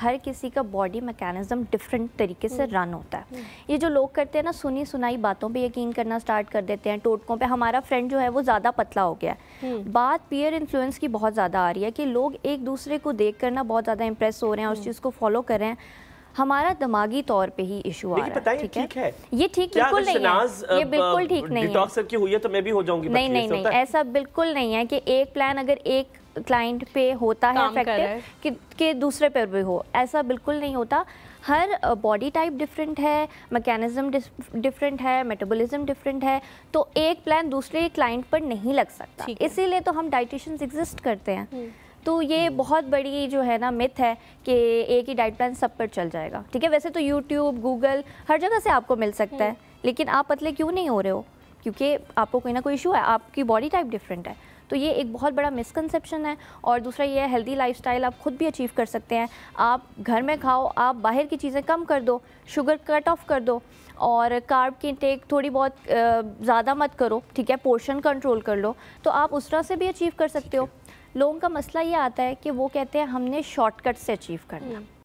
हर किसी का body mechanism different तरीके से रन हम्म। होता है हम्म। ये जो लोग करते हैं ना सुनी सुनाई बातों पे यकीन करना स्टार्ट कर देते हैं टोटकों पे हमारा फ्रेंड जो है वो ज़्यादा पतला हो गया है हम्म। बात पीयर इन्फ्लुएंस की बहुत ज़्यादा आ रही है कि लोग एक दूसरे को देख कर ना बहुत ज़्यादा इंप्रेस हो रहे हैं उस चीज़ को फॉलो कर रहे हैं हमारा दिमागी तौर पे ही इशू आ रहा है ठीक है? है ये ठीक बिल्कुल नहीं है ये बिल्कुल ठीक नहीं है की हुई है तो मैं भी हो जाऊंगी नहीं नहीं नहीं ऐसा बिल्कुल नहीं है कि एक प्लान अगर एक क्लाइंट पे होता है इफेक्टिव कि, के दूसरे पर भी हो ऐसा बिल्कुल नहीं होता हर बॉडी टाइप डिफरेंट है मैकेनिज्म डिफरेंट है मेटाबॉलिज्म डिफरेंट है तो एक प्लान दूसरे क्लाइंट पर नहीं लग सकता इसीलिए तो हम डाइटिशन एग्जिस्ट करते हैं हम्म। तो ये हम्म। बहुत बड़ी जो है ना मिथ है कि एक ही डाइट प्लान सब पर चल जाएगा ठीक है वैसे तो यूट्यूब गूगल हर जगह से आपको मिल सकता है हम्म। लेकिन आप पतले क्यों नहीं हो रहे हो क्योंकि आपको कोई ना कोई इशू है आपकी बॉडी टाइप डिफरेंट है तो ये एक बहुत बड़ा मिसकनसेप्शन है और दूसरा ये है हेल्दी लाइफ आप खुद भी अचीव कर सकते हैं आप घर में खाओ आप बाहर की चीज़ें कम कर दो शुगर कट ऑफ कर दो और कार्ब की टेक थोड़ी बहुत ज़्यादा मत करो ठीक है पोर्शन कंट्रोल कर लो तो आप उस तरह से भी अचीव कर सकते हो लोगों का मसला ये आता है कि वो कहते हैं हमने शॉर्टकट से अचीव करना हम्म।